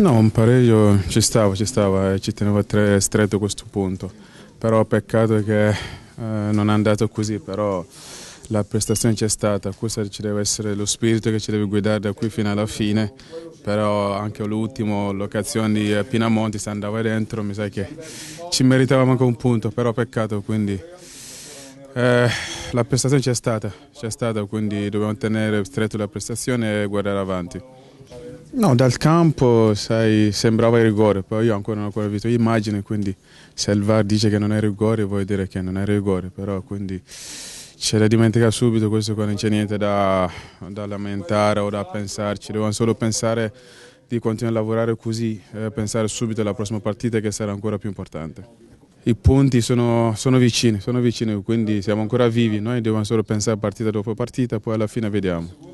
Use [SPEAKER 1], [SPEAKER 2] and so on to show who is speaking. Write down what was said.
[SPEAKER 1] No, un pareggio ci stava, ci stava eh, ci teneva tre, stretto questo punto. Però peccato che eh, non è andato così, però la prestazione c'è stata, questo ci deve essere lo spirito che ci deve guidare da qui fino alla fine, però anche l'ultimo, l'occasione di eh, Pinamonti se andava dentro, mi sa che ci meritavamo anche un punto, però peccato, quindi eh, la prestazione c'è stata, c'è stata, quindi dobbiamo tenere stretto la prestazione e guardare avanti. No, dal campo sai, sembrava il rigore, poi io ancora non ho ancora visto l'immagine, quindi se il VAR dice che non è rigore vuol dire che non è rigore, però quindi ce la dimentica subito questo qua, non c'è niente da, da, lamentare o da pensarci, devono solo pensare di continuare a lavorare così, eh, pensare subito alla prossima partita che sarà ancora più importante. I punti sono, sono, vicini, sono vicini, quindi siamo ancora vivi, noi dobbiamo solo pensare partita dopo partita, poi alla fine vediamo.